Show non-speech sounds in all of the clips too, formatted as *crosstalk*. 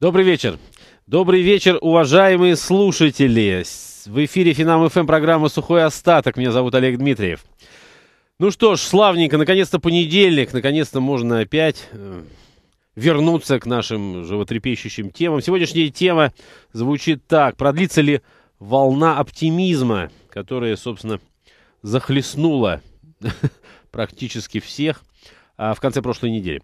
Добрый вечер. Добрый вечер, уважаемые слушатели. В эфире Финам ФМ программа «Сухой остаток». Меня зовут Олег Дмитриев. Ну что ж, славненько, наконец-то понедельник, наконец-то можно опять э, вернуться к нашим животрепещущим темам. Сегодняшняя тема звучит так. Продлится ли волна оптимизма, которая, собственно, захлестнула *laughs* практически всех а, в конце прошлой недели?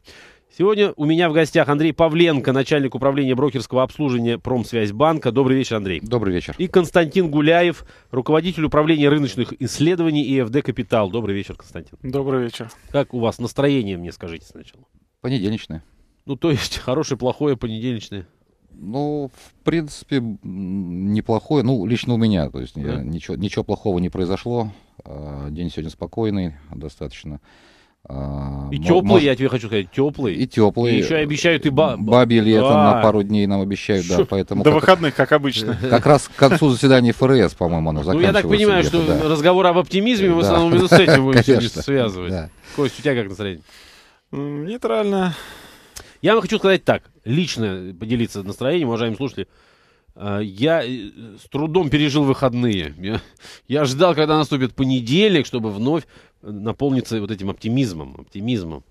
Сегодня у меня в гостях Андрей Павленко, начальник управления брокерского обслуживания Промсвязьбанка. Добрый вечер, Андрей. Добрый вечер. И Константин Гуляев, руководитель управления рыночных исследований ИФД «Капитал». Добрый вечер, Константин. Добрый вечер. Как у вас настроение, мне скажите сначала? Понедельничное. Ну, то есть *laughs* хорошее, плохое, понедельничное. Ну, в принципе, неплохое. Ну, лично у меня. То есть да. я, ничего, ничего плохого не произошло. А, день сегодня спокойный достаточно. А, и теплый, может... я тебе хочу сказать, теплый. И теплый. И еще обещают и ба... бабе лето да. на а. пару дней нам обещают, да, поэтому... До как... выходных, как обычно. *laughs* Как раз к концу заседания ФРС, по-моему, оно заканчивается. Ну, я так понимаю, лето, что да. разговор об оптимизме мы да. в основном именно с *laughs* этим будем Конечно. связывать. Да. Кость, у тебя как настроение? Нейтрально. Я вам хочу сказать так, лично поделиться настроением, уважаемые слушатели. А, я э, с трудом пережил выходные. я ждал, когда наступит понедельник, чтобы вновь наполниться вот этим оптимизмом, оптимизмом.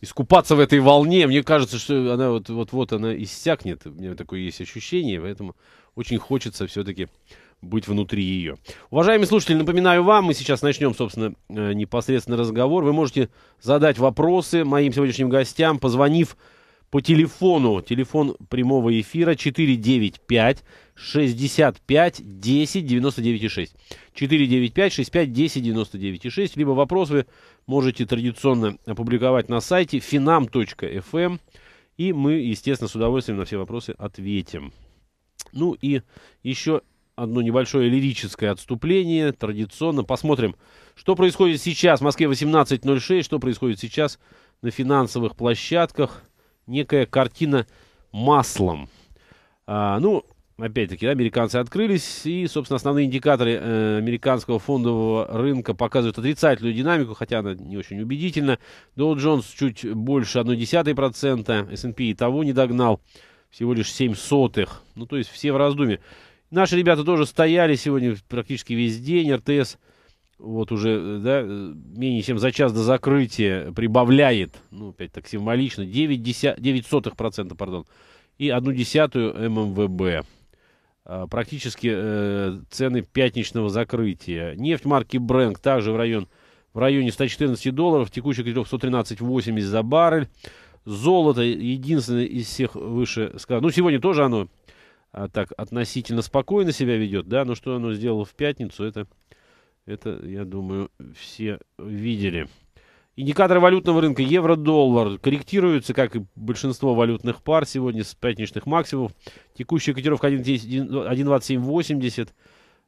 Искупаться в этой волне, мне кажется, что она вот, вот, вот она иссякнет. У меня такое есть ощущение, поэтому очень хочется все-таки быть внутри ее. Уважаемые слушатели, напоминаю вам, мы сейчас начнем, собственно, э, непосредственно разговор. Вы можете задать вопросы моим сегодняшним гостям, позвонив по телефону. Телефон прямого эфира 495 65 10 99 6. 495 65 10 99 6. Либо вопрос вы можете традиционно опубликовать на сайте finam.fm. Эм. И мы, естественно, с удовольствием на все вопросы ответим. Ну и еще одно небольшое лирическое отступление. Традиционно посмотрим, что происходит сейчас в Москве 18.06, что происходит сейчас на финансовых площадках – некая картина маслом. А, ну, опять-таки, да, американцы открылись, и, собственно, основные индикаторы э, американского фондового рынка показывают отрицательную динамику, хотя она не очень убедительна. Dow Jones чуть больше 0,1%, S&P и того не догнал, всего лишь 7 сотых. Ну, то есть все в раздумье. Наши ребята тоже стояли сегодня практически весь день, РТС – вот уже, э, да, э, менее чем за час до закрытия прибавляет, ну, опять так символично, 9, 10, 9 сотых пардон, и одну десятую ММВБ. А, практически э, цены пятничного закрытия. Нефть марки Брэнк также в, район, в районе 114 долларов, текущий котелок 113,80 за баррель. Золото единственное из всех выше сказано. Ну, сегодня тоже оно а, так относительно спокойно себя ведет, да, но что оно сделало в пятницу, это это, я думаю, все видели. Индикаторы валютного рынка евро-доллар корректируются, как и большинство валютных пар сегодня с пятничных максимумов. Текущая котировка 1.2780.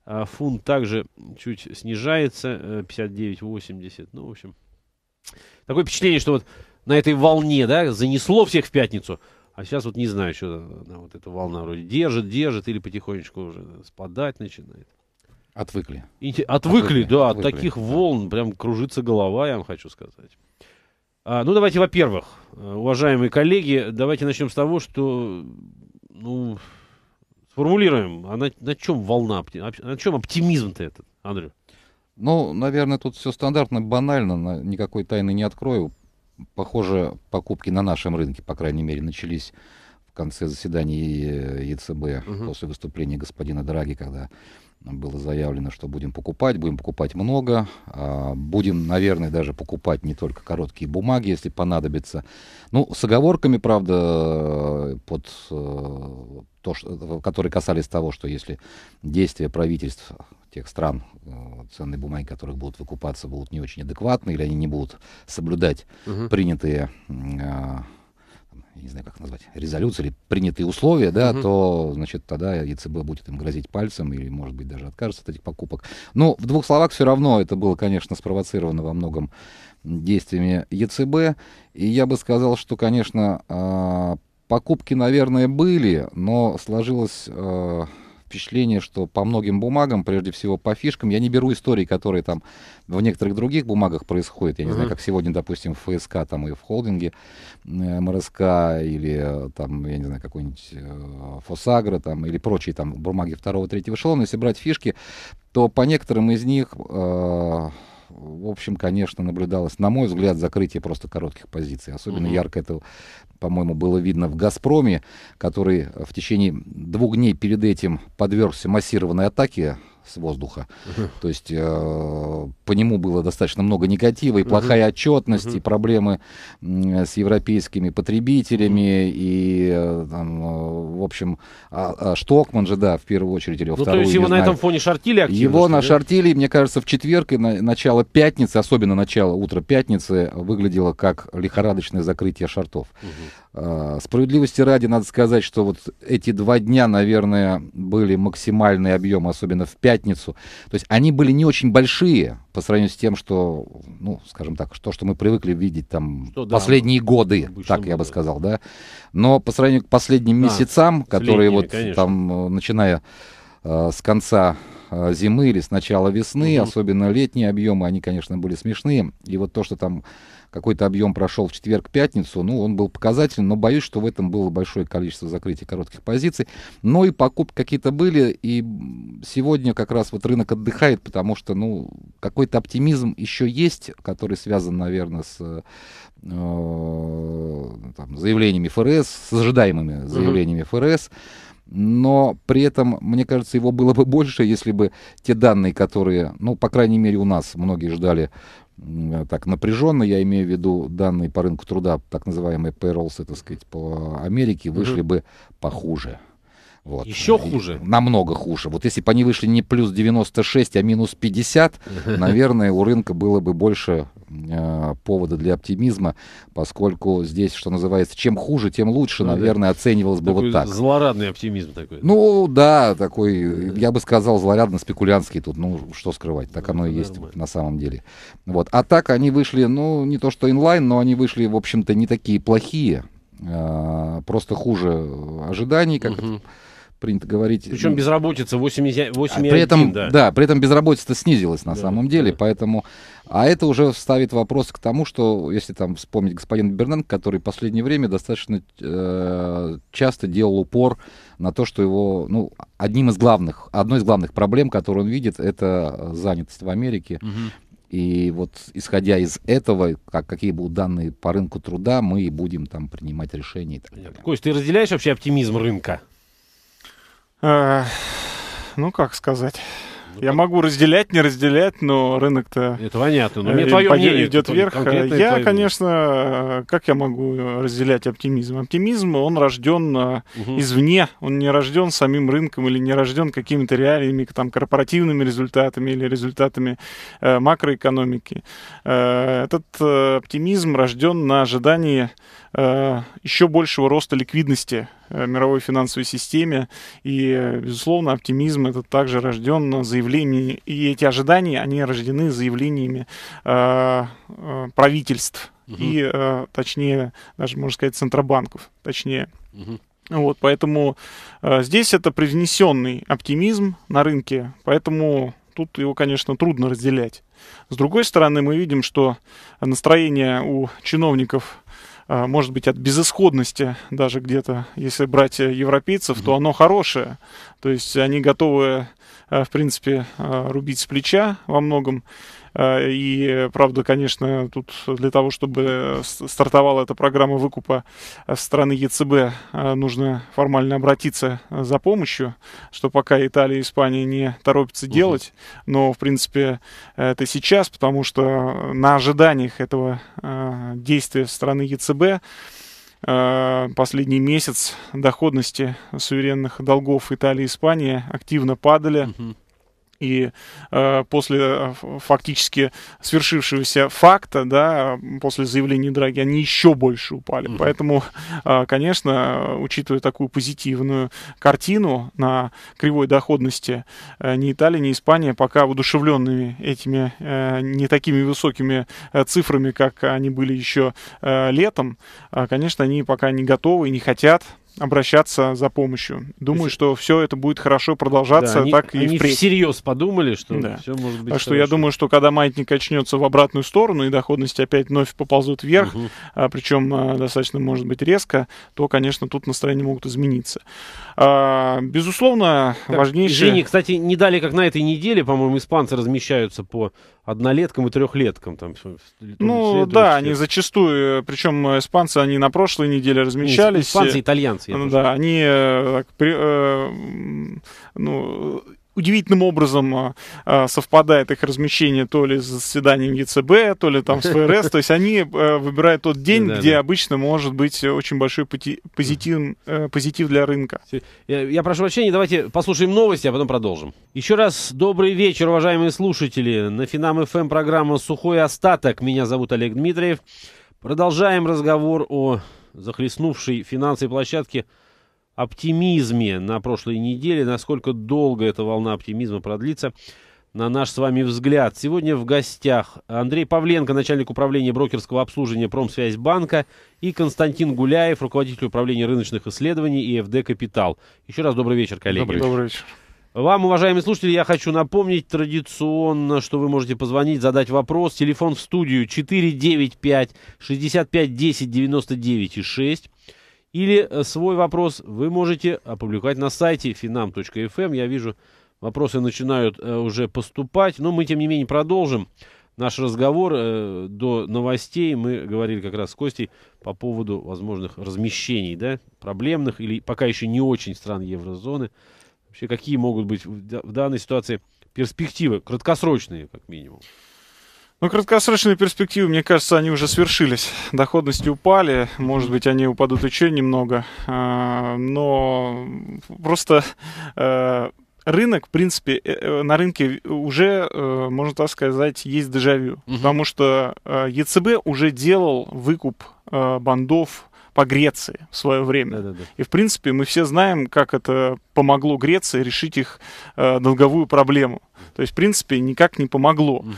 А фунт также чуть снижается, 59.80. Э, ну, в общем, такое впечатление, что вот на этой волне, да, занесло всех в пятницу. А сейчас вот не знаю, что вот эта волна вроде держит, держит или потихонечку уже спадать начинает. Отвыкли. Инте... Отвыкли, отвыкли, да, отвыкли. от таких волн. Прям кружится голова, я вам хочу сказать. А, ну, давайте, во-первых, э, уважаемые коллеги, давайте начнем с того, что, ну, сформулируем, а на, на чем волна, на чем оптимизм-то этот, Андрю? Ну, наверное, тут все стандартно, банально, никакой тайны не открою. Похоже, покупки на нашем рынке, по крайней мере, начались в конце заседания ЕЦБ э, угу. после выступления господина Драги, когда было заявлено, что будем покупать, будем покупать много, а, будем, наверное, даже покупать не только короткие бумаги, если понадобится. Ну, с оговорками, правда, под э, то, что, которые касались того, что если действия правительств тех стран, э, ценные бумаги которых будут выкупаться, будут не очень адекватны, или они не будут соблюдать угу. принятые а, не знаю, как назвать, резолюции или принятые условия, да, угу. то, значит, тогда ЕЦБ будет им грозить пальцем или, может быть, даже откажется от этих покупок. Но в двух словах все равно это было, конечно, спровоцировано во многом действиями ЕЦБ. И я бы сказал, что, конечно, а, покупки, наверное, были, но сложилось а, впечатление, что по многим бумагам, прежде всего по фишкам, я не беру истории, которые там в некоторых других бумагах происходят, я не знаю, как сегодня, допустим, в ФСК там и в холдинге э, МРСК или э, там, я не знаю, какой-нибудь э, Фосагра там или прочие там бумаги второго, третьего эшелона, если брать фишки, то по некоторым из них э, в общем, конечно, наблюдалось, на мой взгляд, закрытие просто коротких позиций. Особенно угу. ярко это, по-моему, было видно в «Газпроме», который э, в течение двух дней перед этим подвергся массированной атаке с воздуха. То есть э, по нему было достаточно много негатива, и uh плохая отчетность, и проблемы э, с европейскими потребителями, и, э, там, э, в общем, а, а Штокман же, да, в первую очередь, или во вторую ну, то есть его знаю. на этом фоне шортили активно? Его нашортили, да? мне кажется, в четверг и на, начало пятницы, особенно начало утра пятницы, выглядело как лихорадочное закрытие шартов. uh а, справедливости ради надо сказать, что вот эти два дня, наверное, были максимальный объем, особенно в пятницу. То есть они были не очень большие по сравнению с тем, что, ну, скажем так, то, что мы привыкли видеть там что, последние да, годы, так я бы сказал, да. Но по сравнению к последним да, месяцам, которые вот конечно. там, э, начиная э, с конца э, зимы или с начала весны, угу. особенно летние объемы, они, конечно, были смешные. И вот то, что там какой-то объем прошел в четверг-пятницу, ну, он был показательным, но боюсь, что в этом было большое количество закрытий коротких позиций, но и покупки какие-то были, и сегодня как раз вот рынок отдыхает, потому что, ну, какой-то оптимизм еще есть, который связан, наверное, с э, там, заявлениями ФРС, с ожидаемыми заявлениями mm-hmm. ФРС, но при этом, мне кажется, его было бы больше, если бы те данные, которые, ну, по крайней мере, у нас многие ждали так напряженно, я имею в виду данные по рынку труда, так называемые payrolls, так сказать, по Америке, вышли угу. бы похуже. Вот. Еще хуже? И намного хуже. Вот если бы они вышли не плюс 96, а минус 50, *laughs* наверное, у рынка было бы больше э, повода для оптимизма, поскольку здесь, что называется, чем хуже, тем лучше, ну, наверное, да. оценивалось бы вот так. Злорадный оптимизм такой. Ну да, такой, э, я бы сказал, злорадно-спекулянтский тут, ну что скрывать, так ну, оно и есть нормально. на самом деле. Вот. А так они вышли, ну не то что инлайн, но они вышли, в общем-то, не такие плохие, э, просто хуже ожиданий, как угу. это принято говорить. Причем ну, безработица 8,1, 8, а при этом, да. да, при этом безработица снизилась на да, самом деле, да. поэтому... А это уже ставит вопрос к тому, что, если там вспомнить господин Бернанг, который в последнее время достаточно э, часто делал упор на то, что его, ну, одним из главных, одной из главных проблем, которую он видит, это занятость в Америке. Угу. И вот исходя из этого, как, какие будут данные по рынку труда, мы и будем там принимать решения. И так далее. Кость, ты разделяешь вообще оптимизм рынка? Ну, как сказать... Ну, я могу разделять, не разделять, но рынок-то... Это понятно, но э, мне твое мнение идет вверх. Я, твое... конечно, э, как я могу разделять оптимизм? Оптимизм, он рожден угу. Э, извне, он не рожден самим рынком или не рожден какими-то реалиями, там, корпоративными результатами или результатами э, макроэкономики. Э, этот э, оптимизм рожден на ожидании Э, еще большего роста ликвидности э, мировой финансовой системе. И, э, безусловно, оптимизм это также рожден заявлениями, и эти ожидания, они рождены заявлениями правительств угу. и, точнее, даже, можно сказать, центробанков, точнее. Угу. Вот, поэтому здесь это привнесенный оптимизм на рынке, поэтому тут его, конечно, трудно разделять. С другой стороны, мы видим, что настроение у чиновников а, может быть, от безысходности даже где-то, если брать э, европейцев, то оно хорошее. То есть они готовы, э, в принципе, а, рубить с плеча во многом. Э, и, правда, конечно, тут для того, чтобы стартовала эта программа выкупа э, со стороны ЕЦБ, э, нужно формально обратиться за помощью, что пока Италия и Испания не торопятся угу. делать, но, в принципе, это сейчас, потому что на ожиданиях этого действия со стороны ЕЦБ последний месяц доходности суверенных долгов Италии и Испании активно падали. Угу и э, после э, фактически свершившегося факта, да, после заявления Драги, они еще больше упали. Mm-hmm. Поэтому, э, конечно, учитывая такую позитивную картину на кривой доходности, э, ни Италия, ни Испания пока удушевленными этими э, не такими высокими э, цифрами, как они были еще э, летом, э, конечно, они пока не готовы и не хотят обращаться за помощью. Думаю, есть... что все это будет хорошо продолжаться, да, они, так и они впредь. всерьез подумали, что да. все может быть. Так что хорошо. я думаю, что когда маятник очнется в обратную сторону и доходности опять вновь поползут вверх, угу. а, причем а, достаточно может быть резко, то, конечно, тут настроения могут измениться. А, безусловно, так, важнейшее. Извини, кстати, не дали, как на этой неделе, по-моему, испанцы размещаются по однолеткам и трехлеткам. Там, ну да, они зачастую, э, причем испанцы, они на прошлой неделе ну, размещались. испанцы, э, итальянцы. Ну, да, они э, так, при, э, ну, удивительным образом а, а, совпадает их размещение то ли с заседанием ЕЦБ, то ли там с ФРС. То есть они э, выбирают тот день, где обычно может быть э, очень большой позитив, э, позитив для рынка. Я, я прошу прощения, давайте послушаем новости, а потом продолжим. Еще раз добрый вечер, уважаемые слушатели. На Финам ФМ эм программа «Сухой остаток». Меня зовут Олег Дмитриев. Продолжаем разговор о захлестнувшей финансовой площадке – оптимизме на прошлой неделе, насколько долго эта волна оптимизма продлится, на наш с вами взгляд. Сегодня в гостях Андрей Павленко, начальник управления брокерского обслуживания Промсвязьбанка и Константин Гуляев, руководитель управления рыночных исследований и ФД «Капитал». Еще раз добрый вечер, коллеги. Добрый, добрый вечер. Вам, уважаемые слушатели, я хочу напомнить традиционно, что вы можете позвонить, задать вопрос. Телефон в студию 495 65 10 99 6. Или э, свой вопрос вы можете опубликовать на сайте finam.fm. Я вижу, вопросы начинают э, уже поступать, но мы, тем не менее, продолжим наш разговор э, до новостей. Мы говорили как раз с Костей по поводу возможных размещений, да, проблемных или пока еще не очень стран еврозоны. Вообще, какие могут быть в данной ситуации перспективы, краткосрочные, как минимум? Ну, краткосрочные перспективы, мне кажется, они уже свершились. Доходности упали, может быть, они упадут еще немного, а, но просто э, рынок, в принципе, э, э, на рынке уже, можно так сказать, есть дежавю, угу. потому что ЕЦБ уже делал выкуп бандов по Греции в свое время. Да, да, да. И, в принципе, мы все знаем, как это помогло Греции решить их долговую проблему. То есть, в принципе, никак не помогло. Угу.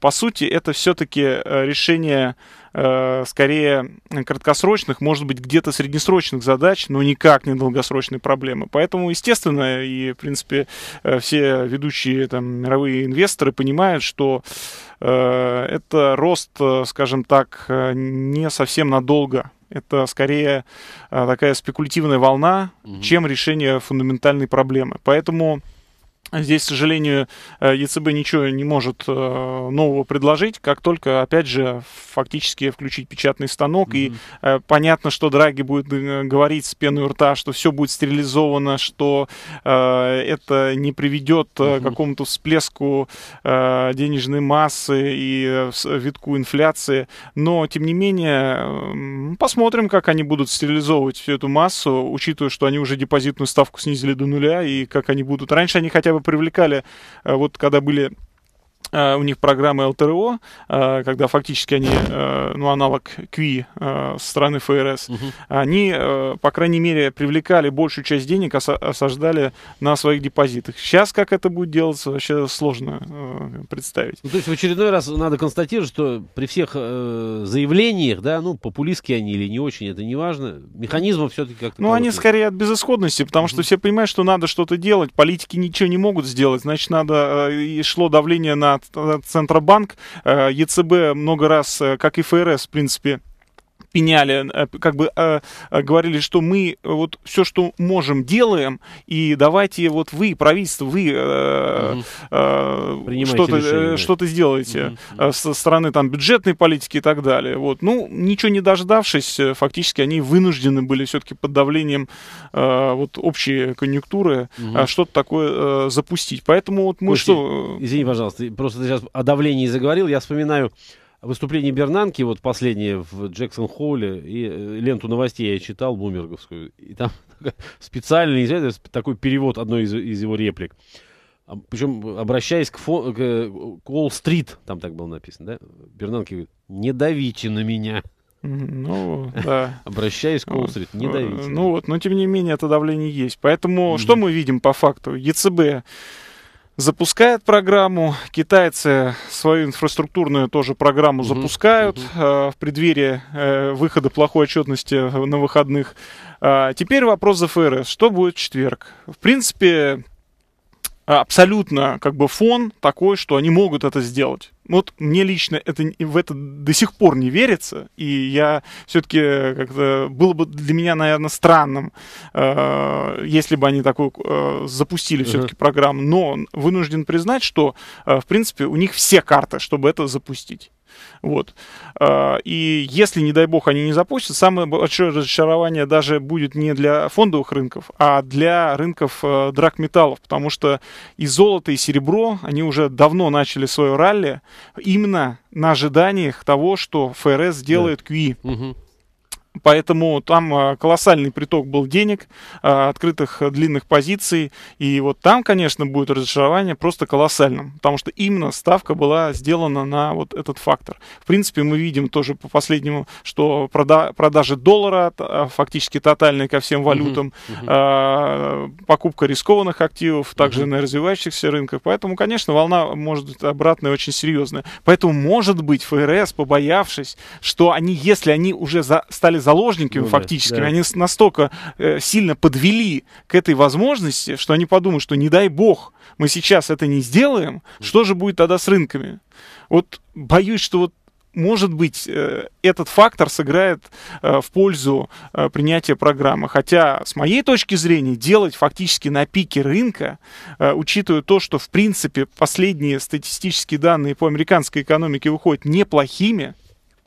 По сути, это все-таки э, решение э, скорее краткосрочных, может быть, где-то среднесрочных задач, но никак не долгосрочной проблемы. Поэтому, естественно, и, в принципе, э, все ведущие там, мировые инвесторы понимают, что это рост, скажем так, не совсем надолго. Это скорее такая спекулятивная волна, угу. чем решение фундаментальной проблемы. Поэтому Здесь, к сожалению, э, ЕЦБ ничего не может э, нового предложить, как только, опять же, фактически включить печатный станок. Mm-hmm. И э, понятно, что Драги будет говорить с пеной у рта, что все будет стерилизовано, что это не приведет mm-hmm. к какому-то всплеску денежной массы и витку инфляции. Но, тем не менее, посмотрим, как они будут стерилизовывать всю эту массу, учитывая, что они уже депозитную ставку снизили до нуля, и как они будут. Раньше они хотя бы привлекали, э, вот когда были Э, у них программы ЛТРО, э, когда фактически они, э, ну, аналог КВИ со стороны ФРС, угу. они, по крайней мере, привлекали большую часть денег, осаждали на своих депозитах. Сейчас как это будет делаться, вообще сложно представить. Ну, то есть в очередной раз надо констатировать, что при всех заявлениях, да, ну, популистские они или не очень, это не важно, механизмы все-таки как-то... Ну, они скорее от безысходности, потому угу. что все понимают, что надо что-то делать, политики ничего не могут сделать, значит, надо, и шло давление на Центробанк, э, ЕЦБ много раз, э, как и ФРС, в принципе, пеняли, э, как бы э, э, говорили, что мы вот все, что можем, делаем, и давайте вот вы, правительство, вы угу. что-то что сделаете угу. со стороны там бюджетной политики и так далее. Вот. Ну, ничего не дождавшись, фактически они вынуждены были все-таки под давлением вот общей конъюнктуры угу. что-то такое запустить. Поэтому вот мы Костя, что... Извини, пожалуйста, просто ты сейчас о давлении заговорил, я вспоминаю выступление Бернанки, вот последнее в Джексон Холле, и э, ленту новостей я читал, бумерговскую, и там *laughs* специально, не знаю, такой перевод одной из, из его реплик. А, Причем, обращаясь к, фо, к, э, к Уолл-стрит, там так было написано, да? Бернанки говорит, не давите на меня. Ну, *laughs* да. Обращаясь к Уолл-стрит, ну, не э, давите. Ну вот, но тем не менее это давление есть. Поэтому что мы видим по факту? ЕЦБ запускает программу. Китайцы свою инфраструктурную тоже программу угу, запускают угу. Э, в преддверии э, выхода плохой отчетности на выходных. Э, теперь вопрос за ФРС. Что будет в четверг? В принципе, абсолютно как бы фон такой, что они могут это сделать. Ну, вот мне лично это, в это до сих пор не верится, и я все-таки э, как-то... Было бы для меня, наверное, странным, э, если бы они такую э, запустили все-таки uh-huh. программу, но вынужден признать, что, э, в принципе, у них все карты, чтобы это запустить. Вот. А, и если, не дай бог, они не запустят, самое большое разочарование даже будет не для фондовых рынков, а для рынков э, драгметаллов, потому что и золото, и серебро, они уже давно начали свое ралли именно на ожиданиях того, что ФРС сделает да. QE. Угу. Поэтому там а, колоссальный приток был денег, а, открытых э, длинных позиций. И вот там, конечно, будет разочарование просто колоссальным. Потому что именно ставка была сделана на вот этот фактор. В принципе, мы видим тоже по последнему, что продажи доллара а, фактически тотальные ко всем валютам, покупка рискованных активов, также на развивающихся рынках. Поэтому, конечно, волна может быть обратная очень серьезная. Поэтому, может быть, ФРС, побоявшись, что они, если они уже стали заложниками ну, фактическими. Да. Они настолько э, сильно подвели к этой возможности, что они подумают, что не дай бог мы сейчас это не сделаем, mm. что же будет тогда с рынками? Вот боюсь, что вот может быть, э, этот фактор сыграет э, в пользу э, принятия программы. Хотя, с моей точки зрения, делать фактически на пике рынка, учитывая то, что, в принципе, последние статистические данные по американской экономике выходят неплохими,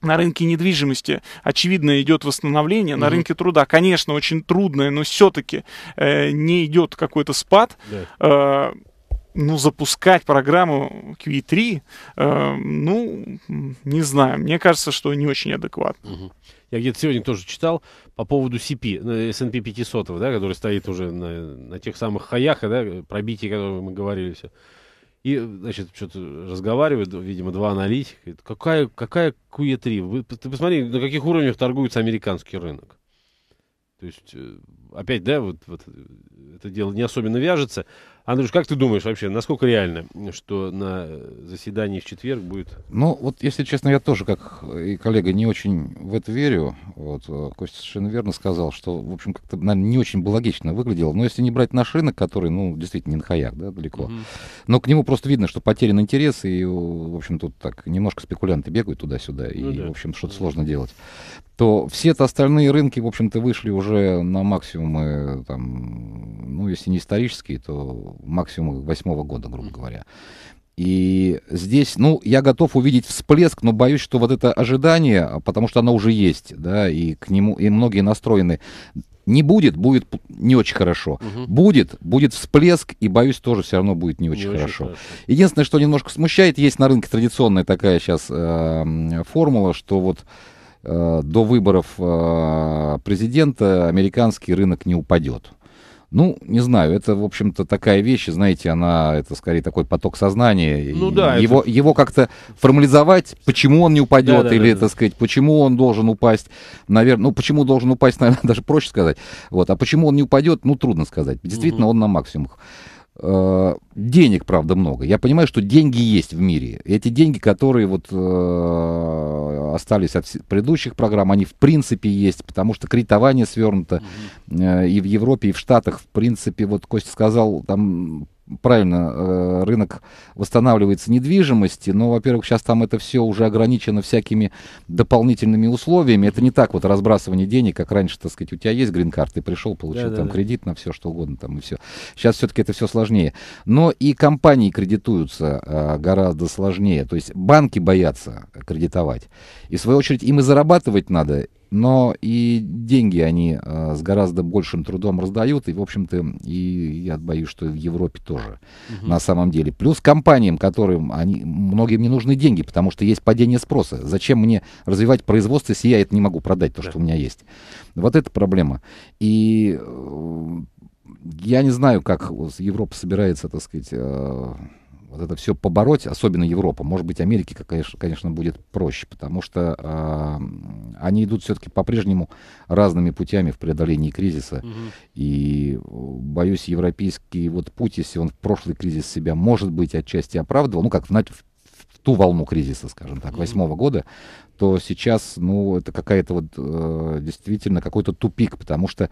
на рынке недвижимости, очевидно, идет восстановление. Mm-hmm. На рынке труда, конечно, очень трудное, но все-таки э, не идет какой-то спад. Yeah. Э, ну, запускать программу Q3, э, ну, не знаю, мне кажется, что не очень адекватно. Угу. Я где-то сегодня тоже читал по поводу CP, S&P 500, да, который стоит уже на, на тех самых хаях, да, пробитии, о которых мы говорили все. И, значит, что-то разговаривают, видимо, два аналитика. какая, какая QE3? Ты посмотри, на каких уровнях торгуется американский рынок. То есть, э, опять, да, вот, вот это дело не особенно вяжется. Андрюш, как ты думаешь вообще, насколько реально, что на э, заседании в четверг будет? Ну, вот, если честно, я тоже, как и коллега, не очень в это верю. Вот, э, Костя совершенно верно сказал, что, в общем, как-то, наверное, не очень бы логично выглядело. Но если не брать наш рынок, который, ну, действительно не на хаях, да, далеко. Mm-hmm. Но к нему просто видно, что потерян интерес, и, в общем, тут так немножко спекулянты бегают туда-сюда, ну, и, да. в общем, что-то mm-hmm. сложно делать то все-то остальные рынки, в общем-то, вышли уже на максимумы, там, ну, если не исторические, то максимумы восьмого года, грубо говоря. И здесь, ну, я готов увидеть всплеск, но боюсь, что вот это ожидание, потому что оно уже есть, да, и к нему, и многие настроены. Не будет, будет не очень хорошо. Угу. Будет, будет всплеск, и боюсь, тоже все равно будет не очень, не хорошо. очень хорошо. Единственное, что немножко смущает, есть на рынке традиционная такая сейчас э, эм, формула, что вот Э, до выборов э, президента американский рынок не упадет. Ну, не знаю, это, в общем-то, такая вещь, знаете, она, это скорее такой поток сознания. Ну да. Его, это... его как-то формализовать, почему он не упадет, да, да, или, да, так сказать, почему он должен упасть, наверное, ну, почему должен упасть, *laughs* наверное, даже проще сказать. Вот, а почему он не упадет, ну, трудно сказать. Действительно, угу. он на максимумах. Э, денег, правда, много. Я понимаю, что деньги есть в мире. Эти деньги, которые вот э, остались от предыдущих программ, они в принципе есть, потому что кредитование свернуто mm и в Европе, и в Штатах. В принципе, вот Костя сказал, там правильно, э, рынок восстанавливается недвижимости, но, во-первых, сейчас там это все уже ограничено всякими дополнительными условиями. Это не так вот разбрасывание денег, как раньше, так сказать, у тебя есть грин-карт, ты пришел, получил да, там да. кредит на все, что угодно там и все. Сейчас все-таки это все сложнее. Но и компании кредитуются а, гораздо сложнее. То есть банки боятся кредитовать. И, в свою очередь, им и зарабатывать надо, но и деньги они э, с гораздо большим трудом раздают, и, в общем-то, и я боюсь, что и в Европе тоже угу. на самом деле. Плюс компаниям, которым они, многим не нужны деньги, потому что есть падение спроса. Зачем мне развивать производство, если я это не могу продать, то, да. что у меня есть? Вот это проблема. И э, я не знаю, как Европа собирается, так сказать... Э, вот это все побороть, особенно Европа. Может быть, Америке, конечно, конечно будет проще, потому что э, они идут все-таки по-прежнему разными путями в преодолении кризиса. Угу. И, боюсь, европейский вот путь, если он в прошлый кризис себя, может быть, отчасти оправдывал, ну, как в, в ту волну кризиса, скажем так, восьмого года, то сейчас, ну, это какая-то вот э, действительно какой-то тупик, потому что,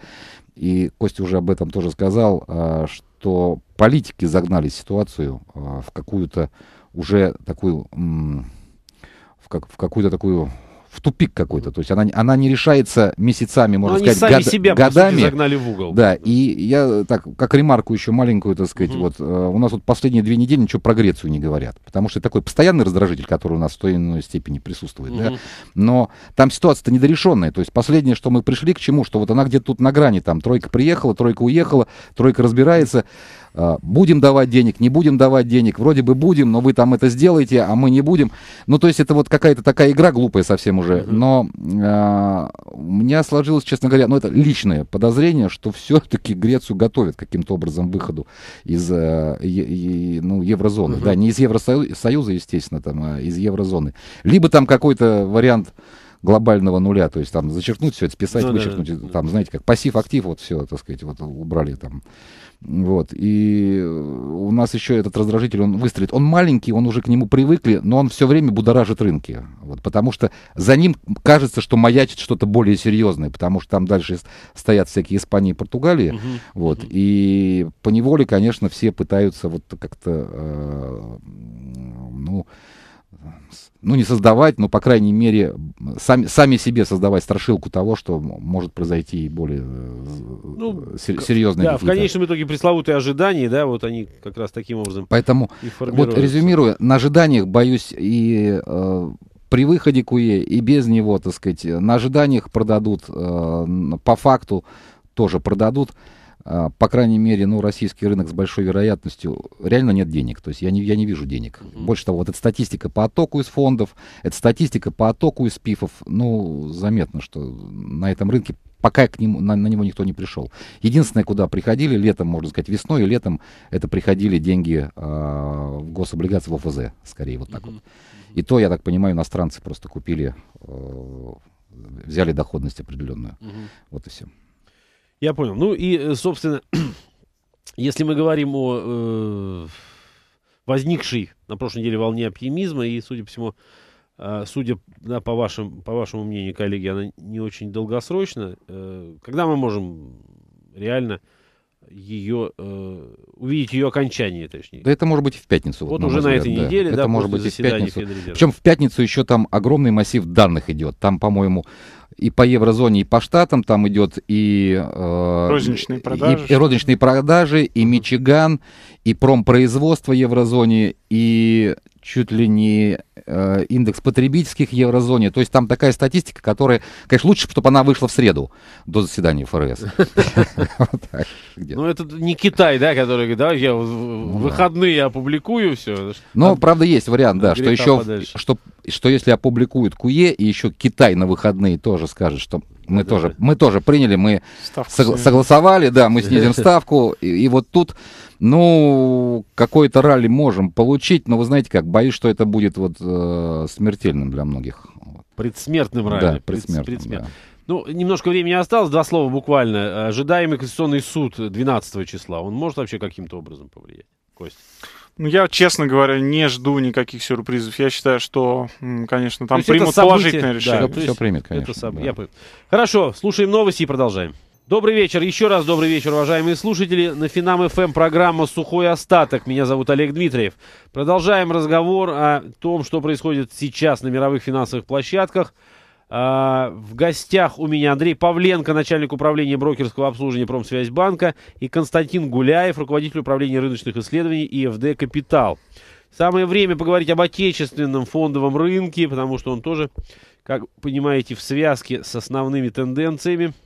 и Костя уже об этом тоже сказал, э, что политики загнали ситуацию э, в какую-то уже такую, э, в, как, в какую-то такую в тупик какой-то. То есть она, она не решается месяцами, можно Но сказать, они сами год, себя, годами. загнали в угол. Да, и я так, как ремарку еще маленькую, так сказать, угу. вот э, у нас вот последние две недели ничего про Грецию не говорят, потому что такой постоянный раздражитель, который у нас в той или иной степени присутствует, угу. да. Но там ситуация-то недорешенная. То есть последнее, что мы пришли к чему, что вот она где-то тут на грани, там тройка приехала, тройка уехала, тройка разбирается. А, будем давать денег, не будем давать денег, вроде бы будем, но вы там это сделаете, а мы не будем. Ну, то есть это вот какая-то такая игра глупая совсем уже. Но э, у меня сложилось, честно говоря, ну, это личное подозрение, что *laughs* все-таки Грецию готовят каким-то образом выходу из э, э, ну, еврозоны. Угу. Да, не из Евросоюза, естественно, там, а из еврозоны. Либо там какой-то вариант глобального нуля, то есть там зачеркнуть все это, списать, ну, вычеркнуть, да, э, да, там, знаете, как пассив-актив, вот все, так сказать, вот убрали там. Вот. И э, у нас еще этот раздражитель, он выстрелит. Он маленький, он уже к нему привыкли, но он все время будоражит рынки. Вот, потому что за ним кажется, что маячит что-то более серьезное, потому что там дальше стоят всякие Испании и Португалии. Угу, вот, угу. И неволе, конечно, все пытаются вот как-то, э, ну, ну не создавать, но, по крайней мере, сами, сами себе создавать страшилку того, что может произойти более э, ну, серьезные Да, в конечном итоге пресловутые ожидания, да, вот они как раз таким образом Поэтому, вот резюмируя, на ожиданиях, боюсь, и э, при выходе КУЕ, и без него, так сказать, на ожиданиях продадут, э, по факту тоже продадут. А, по крайней мере, ну, российский рынок с большой вероятностью реально нет денег. То есть я не, я не вижу денег. Mm-hmm. Больше того, вот эта статистика по оттоку из фондов, это статистика по оттоку из пифов. Ну, заметно, что на этом рынке пока к нему, на, на него никто не пришел. Единственное, куда приходили летом, можно сказать, весной и летом, это приходили деньги э, в гособлигации в ОФЗ, скорее вот так mm-hmm. вот. И то, я так понимаю, иностранцы просто купили, э, взяли доходность определенную. Mm-hmm. Вот и все. Я понял. Ну и, э, собственно, *clears throat* если мы говорим о э, возникшей на прошлой неделе волне оптимизма, и, судя по всему, э, судя да, по, вашим, по вашему мнению, коллеги, она не очень долгосрочна, э, когда мы можем реально ее э, увидеть ее окончание, точнее. Да это может быть в пятницу. Вот, вот уже взгляд, на этой да. неделе, это да, может быть и в пятницу. Причем в пятницу еще там огромный массив данных идет. Там, по-моему, и по еврозоне, и по штатам там идет и э, розничные продажи, и, и розничные продажи, и Мичиган, и промпроизводство в еврозоне, и чуть ли не э, индекс потребительских в еврозоне. То есть там такая статистика, которая, конечно, лучше, чтобы она вышла в среду до заседания ФРС. *laughs* Ну, это не Китай, да, который говорит, ну да, я выходные опубликую все. Но ну, правда, есть вариант, да, что еще, что если опубликуют КУЕ, и еще Китай на выходные тоже скажет, что мы тоже, мы тоже приняли, мы согласовали, да, мы снизим *laughs* ставку, и вот тут ну, какой-то ралли можем получить, но вы знаете как, боюсь, что это будет вот э, смертельным для многих. Предсмертным ралли. Да, предсмертным, предсмертным. Да. Ну, немножко времени осталось, два слова буквально. Ожидаемый Конституционный суд 12 числа, он может вообще каким-то образом повлиять? Кость. Ну, я, честно говоря, не жду никаких сюрпризов. Я считаю, что, конечно, там примут положительное решение. Да, все, все примет, конечно. Это соб... да. я... Хорошо, слушаем новости и продолжаем. Добрый вечер, еще раз добрый вечер, уважаемые слушатели. На Финам ФМ эм программа «Сухой остаток». Меня зовут Олег Дмитриев. Продолжаем разговор о том, что происходит сейчас на мировых финансовых площадках. А, в гостях у меня Андрей Павленко, начальник управления брокерского обслуживания Промсвязьбанка, и Константин Гуляев, руководитель управления рыночных исследований ИФД «Капитал». Самое время поговорить об отечественном фондовом рынке, потому что он тоже, как понимаете, в связке с основными тенденциями –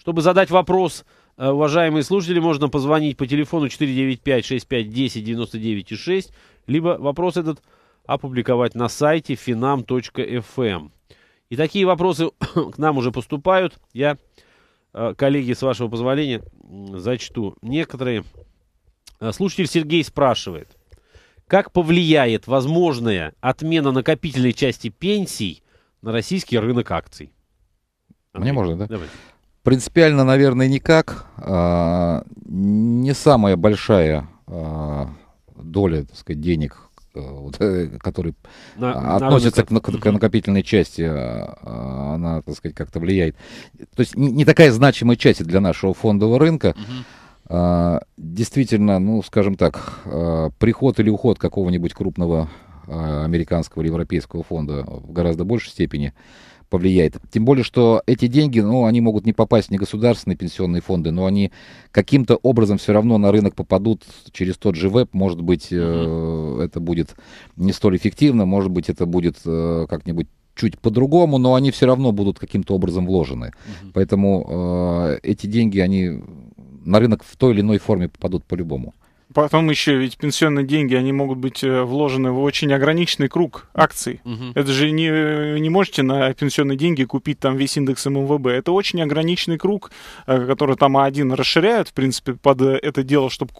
чтобы задать вопрос, э, уважаемые слушатели, можно позвонить по телефону 495 6510 либо вопрос этот опубликовать на сайте finam.fm. Эм. И такие вопросы *coughs* к нам уже поступают. Я, э, коллеги, с вашего позволения, зачту. Некоторые э, слушатель Сергей спрашивает. Как повлияет возможная отмена накопительной части пенсий на российский рынок акций? Андрей, Мне можно, да? Давайте. Принципиально, наверное, никак. А, не самая большая а, доля, так сказать, денег, э, э, которые на, относятся на к, к накопительной части, а, она, так сказать, как-то влияет. То есть не такая значимая часть для нашего фондового рынка. Угу. Действительно, ну, скажем так, приход или уход какого-нибудь крупного американского или европейского фонда в гораздо большей степени повлияет. Тем более, что эти деньги, ну, они могут не попасть в негосударственные пенсионные фонды, но они каким-то образом все равно на рынок попадут через тот же веб. Может быть, э, это будет не столь эффективно, может быть, это будет э, как-нибудь чуть по-другому, но они все равно будут каким-то образом вложены. Угу. Поэтому э, эти деньги, они на рынок в той или иной форме попадут по-любому. Потом еще ведь пенсионные деньги, они могут быть э, вложены в очень ограниченный круг акций. Угу. Это же не, э, не можете на пенсионные деньги купить там весь индекс ММВБ. Это очень ограниченный круг, э, который там А1 расширяют, в принципе, под это дело, чтобы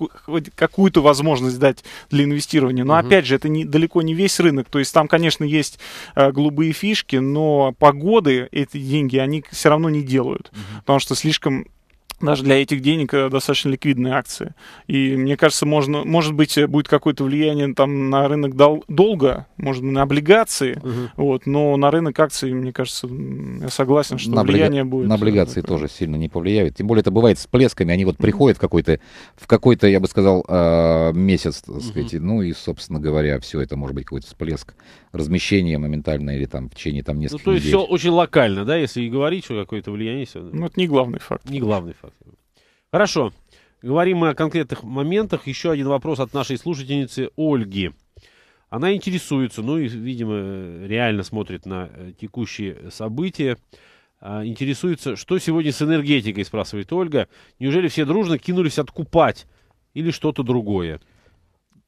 какую-то возможность дать для инвестирования. Но угу. опять же, это не, далеко не весь рынок. То есть там, конечно, есть голубые фишки, но погоды эти деньги, они все равно не делают. Угу. Потому что слишком даже для этих денег э, достаточно ликвидные акции. И мне кажется, можно, может быть, э, будет какое-то влияние там на рынок дол- долга, может быть, на облигации, угу. вот, но на рынок акций, мне кажется, я согласен, что на влияние будет. На облигации э, тоже сильно не повлияет. Тем более это бывает с плесками, они вот приходят в какой-то, в какой-то, я бы сказал, месяц, так сказать, угу. ну и, собственно говоря, все это может быть какой-то всплеск размещения моментально или там в течение там ну, нескольких Ну то есть недель. все очень локально, да, если и говорить, что какое-то влияние. Ну это не главный факт. Не главный факт. Хорошо. Говорим мы о конкретных моментах. Еще один вопрос от нашей слушательницы Ольги. Она интересуется, ну и, видимо, реально смотрит на э, текущие события. А, интересуется, что сегодня с энергетикой, спрашивает Ольга. Неужели все дружно кинулись откупать или что-то другое?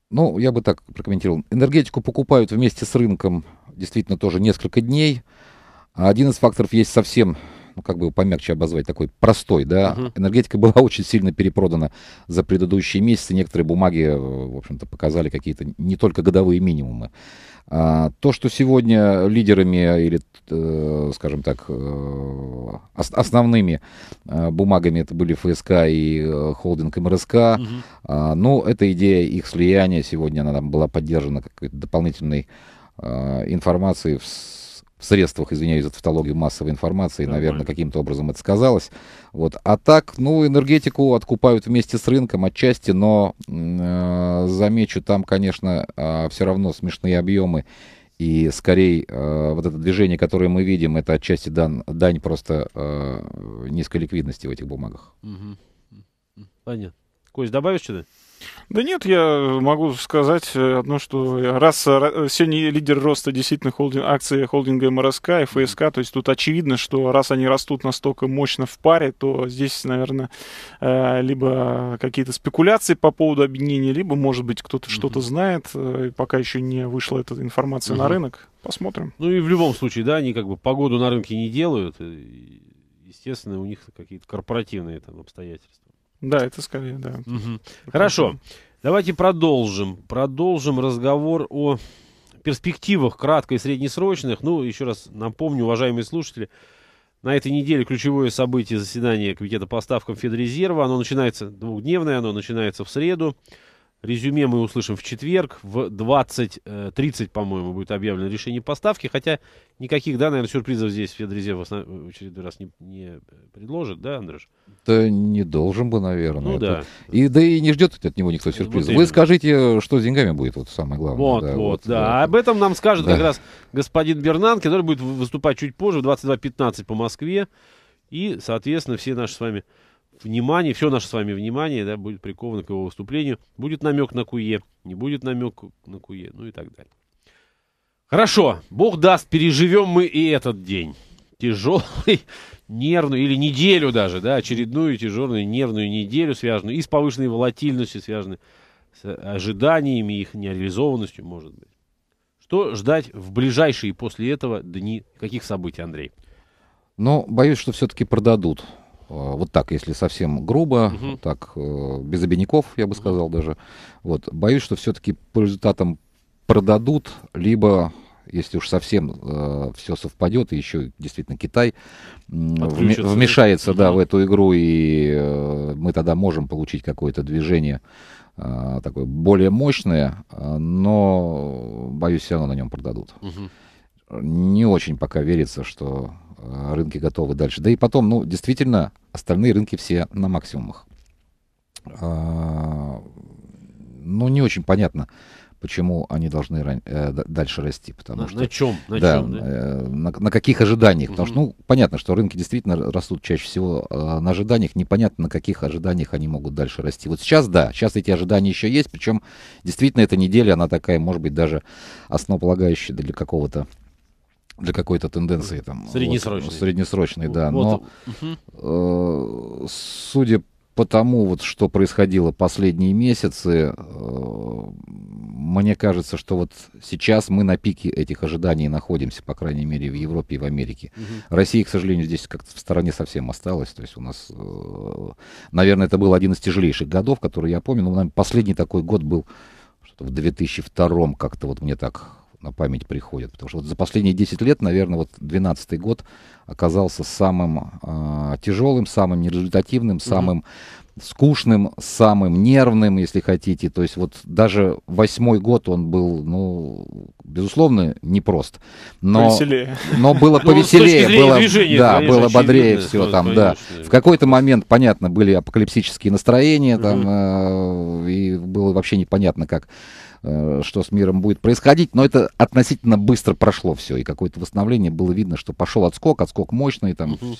Ну, я бы так прокомментировал. Энергетику покупают вместе с рынком действительно тоже несколько дней. Один из факторов есть совсем ну, как бы помягче обозвать, такой простой, да, угу. энергетика была *laughs* очень сильно перепродана за предыдущие месяцы. Некоторые бумаги, э, в общем-то, показали какие-то не только годовые минимумы. А, то, что сегодня лидерами или, э, скажем так, э, основными э, бумагами это были ФСК и э, холдинг МРСК, угу. а, ну, эта идея их слияния сегодня, она там была поддержана какой-то дополнительной э, информацией в в средствах, извиняюсь за тавтологию, массовой информации, Нормально. наверное, каким-то образом это сказалось. Вот. А так, ну, энергетику откупают вместе с рынком отчасти, но э, замечу, там, конечно, э, а, все равно смешные объемы. И скорее э, вот это движение, которое мы видим, это отчасти дан, дань просто э, низкой ликвидности в этих бумагах. Угу. Понятно. Кость, добавишь что-то? Да нет, я могу сказать одно, что раз сегодня лидер роста действительно холдинг, акции холдинга МРСК и ФСК, то есть тут очевидно, что раз они растут настолько мощно в паре, то здесь, наверное, э, либо какие-то спекуляции по поводу объединения, либо, может быть, кто-то mm что-то знает, э, пока еще не вышла эта информация mm на рынок. Посмотрим. Ну и в любом случае, да, они как бы погоду на рынке не делают. естественно, у них какие-то корпоративные там обстоятельства. Да, это скорее, да. Угу. Хорошо. Давайте продолжим. Продолжим разговор о перспективах кратко- и среднесрочных. Ну, еще раз напомню, уважаемые слушатели, на этой неделе ключевое событие заседания Комитета по ставкам Федрезерва. Оно начинается двухдневное, оно начинается в среду. Резюме мы услышим в четверг. В 20.30, по-моему, будет объявлено решение поставки. Хотя никаких, да, наверное, сюрпризов здесь Федрезерв в очередной раз не, не предложит, да, Андрюш? Да не должен бы, наверное. Ну, это... да. И, да и не ждет от него никто сюрприз. Вот Вы скажите, что с деньгами будет, вот самое главное. Вот, да, вот, вот да. да. Об этом нам скажет да. как раз господин Бернан, который будет выступать чуть позже, в 22.15 по Москве. И, соответственно, все наши с вами внимание, все наше с вами внимание да, будет приковано к его выступлению. Будет намек на Куе, не будет намек на Куе, ну и так далее. Хорошо, Бог даст, переживем мы и этот день. Тяжелый, *laughs* нервную, или неделю даже, да, очередную тяжелую нервную неделю, связанную и с повышенной волатильностью, связанную с ожиданиями, их нереализованностью, может быть. Что ждать в ближайшие после этого дни? Каких событий, Андрей? Но ну, боюсь, что все-таки продадут. Э, вот так, если совсем грубо, угу. так, э, без обиняков, я бы сказал угу. даже. Вот, боюсь, что все-таки по результатам продадут, либо если уж совсем э, все совпадет, и еще действительно Китай э, вмешается да, в эту игру, и э, мы тогда можем получить какое-то движение э, такое более мощное, э, но, боюсь, все равно на нем продадут. Угу. Не очень пока верится, что Э, рынки готовы дальше. Да и потом, ну, действительно, остальные рынки все на максимумах. А, ну, не очень понятно, почему они должны ран... Э, дальше расти. Потому на, что, на чем? На, да, чем, да? Э, на, на каких ожиданиях? Угу. Потому что, ну, понятно, что рынки действительно растут чаще всего на ожиданиях. Непонятно, на каких ожиданиях они могут дальше расти. Вот сейчас, да, сейчас эти ожидания еще есть. Причем, действительно, эта неделя, она такая, может быть, даже основополагающая для какого-то для какой-то тенденции там. среднесрочный Вот, среднесрочной, да. Вот. Но э, судя по тому, вот, что происходило последние месяцы, э, мне кажется, что вот сейчас мы на пике этих ожиданий находимся, по крайней мере, в Европе и в Америке. Угу. Россия, к сожалению, здесь как-то в стороне совсем осталась. То есть у нас, э, наверное, это был один из тяжелейших годов, который я помню. Но, ну, наверное, последний такой год был в 2002 как-то вот мне так на память приходят? Потому что вот за последние 10 лет, наверное, вот 2012 год оказался самым э, а, тяжелым, самым нерезультативным, самым mm-hmm. скучным, самым нервным, если хотите. То есть вот даже восьмой год он был, ну, безусловно, непрост. Но, но было *laughs* ну, повеселее, было, движения, да, конечно, было бодрее все там, конечно. да. В какой-то момент, понятно, были апокалипсические настроения, mm-hmm. там, э, и было вообще непонятно, как Э, что с миром будет происходить, но это относительно быстро прошло все, и какое-то восстановление было видно, что пошел отскок, отскок мощный, там угу.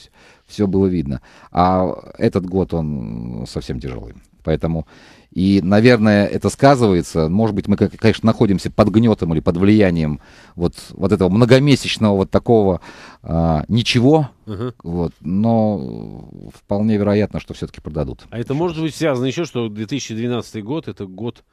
все, было видно. А этот год он совсем тяжелый. Поэтому, и, наверное, это сказывается. Может быть, мы, конечно, находимся под гнетом или под влиянием вот, вот этого многомесячного вот такого а, ничего, угу. вот, но вполне вероятно, что все-таки продадут. А это может быть связано еще, что 2012 год — это год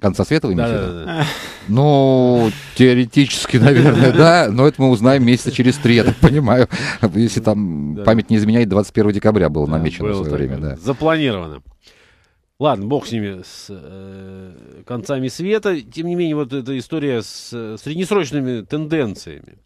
Конца света вы имеете? Да, да, да. Ну, теоретически, наверное, да, но это мы узнаем месяца через три, я так понимаю, если там да. память не изменяет, 21 декабря было да, намечено было в свое время. Да. Запланировано. Ладно, бог с ними, с э, концами света. Тем не менее, вот эта история с э, среднесрочными тенденциями.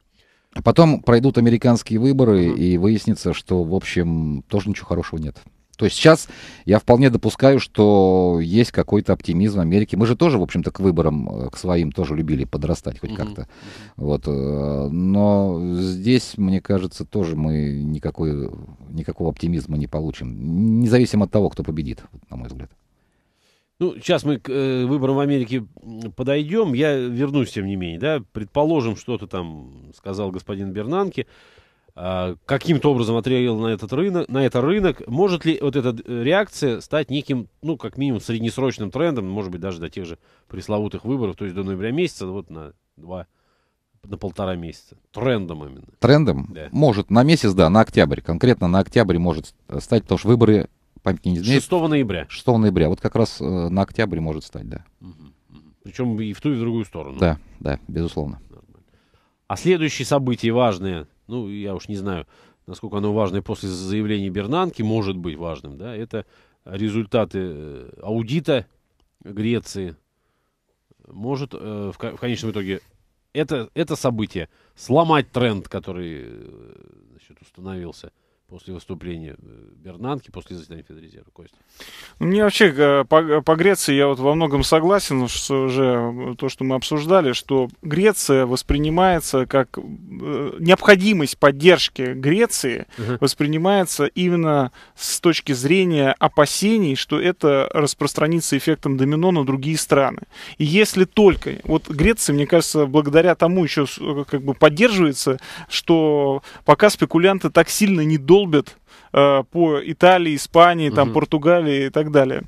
потом пройдут американские выборы, mm-hmm. и выяснится, что, в общем, тоже ничего хорошего нет. То есть сейчас я вполне допускаю, что есть какой-то оптимизм в Америке. Мы же тоже, в общем-то, к выборам, э, к своим тоже любили подрастать хоть mm-hmm. как-то. Вот. Э, но здесь, мне кажется, тоже мы никакой, никакого оптимизма не получим. Независимо от того, кто победит, на мой взгляд. Ну, сейчас мы к э, выборам в Америке подойдем. Я вернусь, тем не менее. Да? Предположим, что-то там сказал господин Бернанки. А, каким-то образом отреагировал на этот рынок, на этот рынок, может ли вот эта э, реакция стать неким, ну, как минимум, среднесрочным трендом, может быть, даже до тех же пресловутых выборов, то есть до ноября месяца, вот на два, на полтора месяца. Трендом именно. Трендом? Да. Может, на месяц, да, на октябрь. Конкретно на октябрь может стать, потому что выборы, память не изменяет. 6 ноября. 6 ноября. Вот как раз э, на октябрь может стать, да. Угу. Причем и в ту, и в другую сторону. Да, да, безусловно. А следующие события важные ну, я уж не знаю, насколько оно важное после заявления Бернанки, может быть важным, да, это результаты э, аудита Греции. Может, э, в конечном итоге, это, это событие сломать тренд, который э, значит, установился – после выступления э, Бернанки, после заседания Федрезерва, Костя? Мне вообще э, по, по Греции я вот во многом согласен, что уже э, то, что мы обсуждали, что Греция воспринимается как необходимость поддержки Греции угу. воспринимается именно с точки зрения опасений, что это распространится эффектом домино на другие страны. И если только, вот Греция, мне кажется, благодаря тому еще как бы поддерживается, что пока спекулянты так сильно не долго долбят э, по Италии, Испании, там, угу. Португалии и так далее.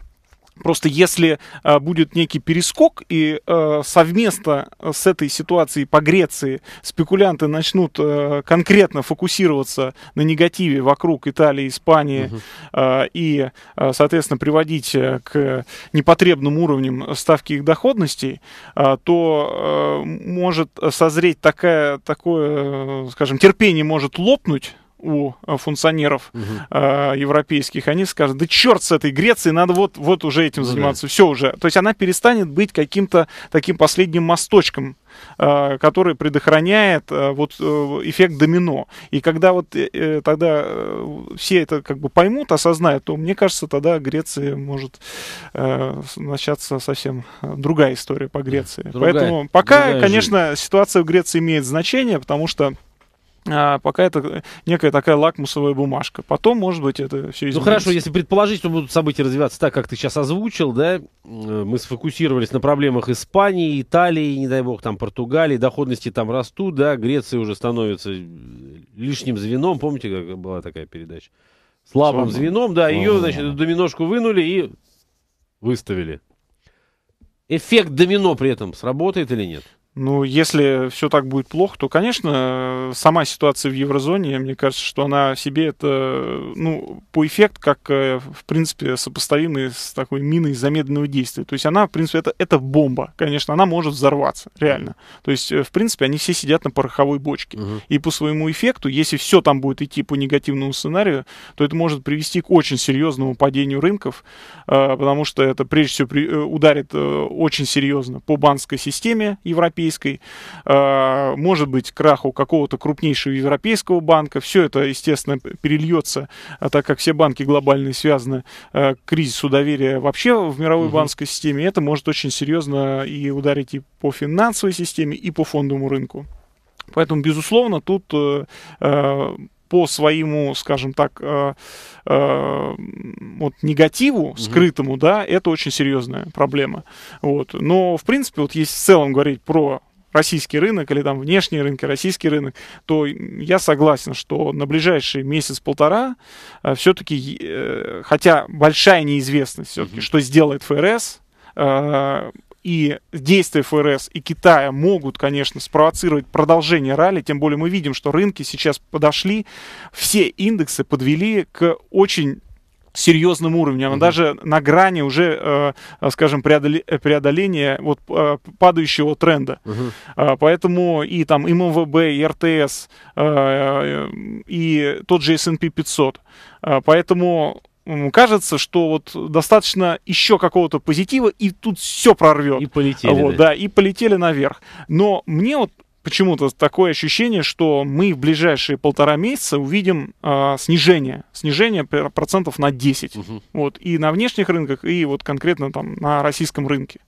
Просто если а, будет некий перескок и а, совместно э, с этой ситуацией по Греции спекулянты начнут а, конкретно фокусироваться на негативе вокруг Италии, Испании угу. а, и, а, соответственно, приводить к непотребным уровням ставки их доходностей, а, то а, может созреть такая, такое, скажем, терпение может лопнуть у э, функционеров угу. европейских, они скажут, да черт с этой Греции, надо вот, вот уже этим ну заниматься, да. все уже. То есть она перестанет быть каким-то таким последним мосточком э, который предохраняет вот эффект домино. И когда вот тогда все это как бы поймут, осознают, то мне кажется, тогда Греция может начаться совсем другая история по Греции. Другая, Поэтому пока, другая конечно, жизнь. ситуация в Греции имеет значение, потому что а пока это некая такая лакмусовая бумажка. Потом, может быть, это все ну, изменится. Ну хорошо, если предположить, что будут события развиваться так, как ты сейчас озвучил, да, э, мы сфокусировались на проблемах Испании, Италии, не дай бог, там Португалии, доходности там растут, да, Греция уже становится лишним звеном, помните, как была такая передача? Слабым Слабо. звеном, да, ее, значит, доминошку вынули и выставили. Эффект домино при этом сработает или нет? Ну, если все так будет плохо, то, конечно, сама ситуация в еврозоне, мне кажется, что она себе это, ну, по эффект, как, э, в принципе, сопоставимый с такой миной замедленного действия. То есть она, в принципе, это, это бомба, конечно, она может взорваться, реально. То есть, э, в принципе, они все сидят на пороховой бочке. Угу. И по своему эффекту, если все там будет идти по негативному сценарию, то это может привести к очень серьезному падению рынков, э, потому что это, прежде всего, ударит очень серьезно по банковской системе европейской, европейской, а, может быть краху какого-то крупнейшего европейского банка. Все это, естественно, перельется, а, так как все банки глобальные связаны а, к кризису доверия вообще в мировой угу. банковской системе. Это может очень серьезно и ударить и по финансовой системе, и по фондовому рынку. Поэтому, безусловно, тут э, по своему, скажем так, э, э, вот негативу скрытому, угу. да, это очень серьезная проблема. Вот. Но, в принципе, вот если в целом говорить про российский рынок или там внешние рынки, российский рынок, то я согласен, что на ближайший месяц-полтора э, все-таки, э, хотя большая неизвестность все-таки, угу. что сделает ФРС, э, и действия ФРС и Китая могут, конечно, спровоцировать продолжение ралли, тем более мы видим, что рынки сейчас подошли, все индексы подвели к очень серьезным уровнем, она даже на грани уже, э, скажем, преодоле- преодоления вот э, падающего тренда. mm поэтому и там и и РТС, и тот же S&P 500. поэтому кажется, что вот достаточно еще какого-то позитива, и тут все прорвет. И полетели. Вот, да. да, и полетели наверх. Но мне вот почему-то такое ощущение, что мы в ближайшие полтора месяца увидим э, снижение, снижение процентов на 10. Угу. Вот, и на внешних рынках, и вот конкретно там на российском рынке.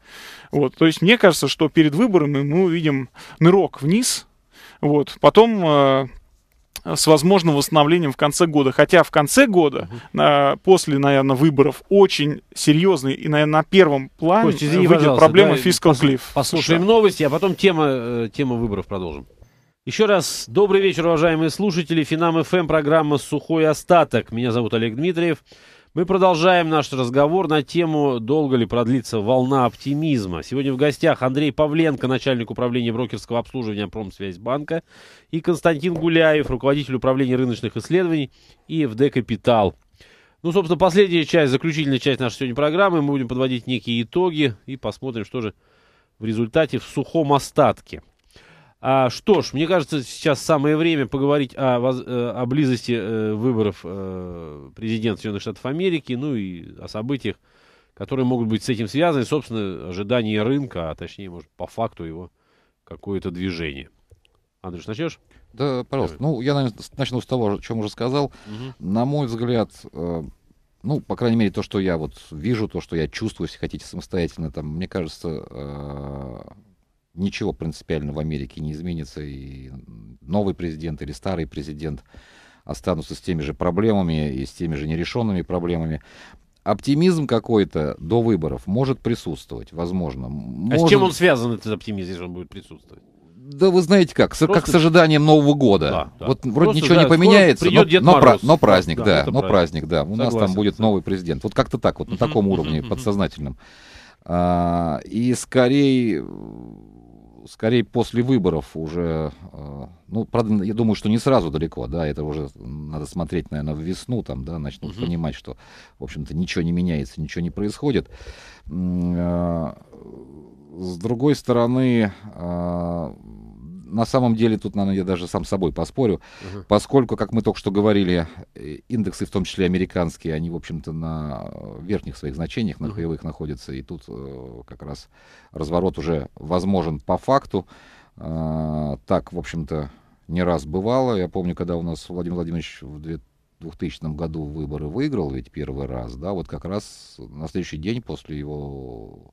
Вот, то есть мне кажется, что перед выборами мы увидим нырок вниз, вот, потом э, Э, с возможным восстановлением в конце года. Хотя в конце года, э, после, наверное, выборов, очень серьезный и, наверное, на первом плане Кость, извини, выйдет проблема да, фискал клифф. Послушаем да. новости, а потом тема, э, тема выборов продолжим. Еще раз добрый вечер, уважаемые слушатели. Финам ФМ, программа «Сухой остаток». Меня зовут Олег Дмитриев. Мы продолжаем наш разговор на тему, долго ли продлится волна оптимизма. Сегодня в гостях Андрей Павленко, начальник управления брокерского обслуживания Промсвязьбанка, и Константин Гуляев, руководитель управления рыночных исследований и ФД «Капитал». Ну, собственно, последняя часть, заключительная часть нашей сегодня программы. Мы будем подводить некие итоги и посмотрим, что же в результате в сухом остатке – а, что ж, мне кажется, сейчас самое время поговорить о, о, э, о близости э, выборов э, президента Соединенных Штатов Америки, ну и о событиях, которые могут быть с этим связаны, собственно, ожидание рынка, а точнее, может, по факту его какое-то движение. Андрюш, начнешь? Да, пожалуйста. Ну, я наверное, начну с того, о чем уже сказал. Угу. На мой взгляд, э, ну, по крайней мере, то, что я вот вижу, то, что я чувствую, если хотите, самостоятельно, там, мне кажется, э, ничего принципиально в Америке не изменится, и новый президент или старый президент останутся с теми же проблемами и с теми же нерешенными проблемами. Оптимизм какой-то до выборов может присутствовать, возможно. Может... А с чем он связан, этот оптимизм, если он будет присутствовать? Да вы знаете как, Просто... как с ожиданием Нового года. Да, да. Вот вроде Просто, ничего да, не поменяется, но, но, Мороз. но праздник, да, да но праздник, праздник да. У Согласен, нас там будет новый президент. Вот как-то так, вот на таком уровне подсознательном. А, и скорее скорее после выборов уже, э, ну, правда, я думаю, что не сразу далеко, да, это уже надо смотреть, наверное, в весну, там, да, начнут угу. понимать, что, в общем-то, ничего не меняется, ничего не происходит. Э, с другой стороны, э, на самом деле тут, наверное, я даже сам с собой поспорю, угу. поскольку, как мы только что говорили, э, индексы, в том числе американские, они, в общем-то, на э, верхних своих значениях, на краевых угу. находятся, и тут э, как раз разворот уже возможен по факту. А, так, в общем-то, не раз бывало. Я помню, когда у нас Владимир Владимирович в 2000 году выборы выиграл, ведь первый раз, да, вот как раз на следующий день после его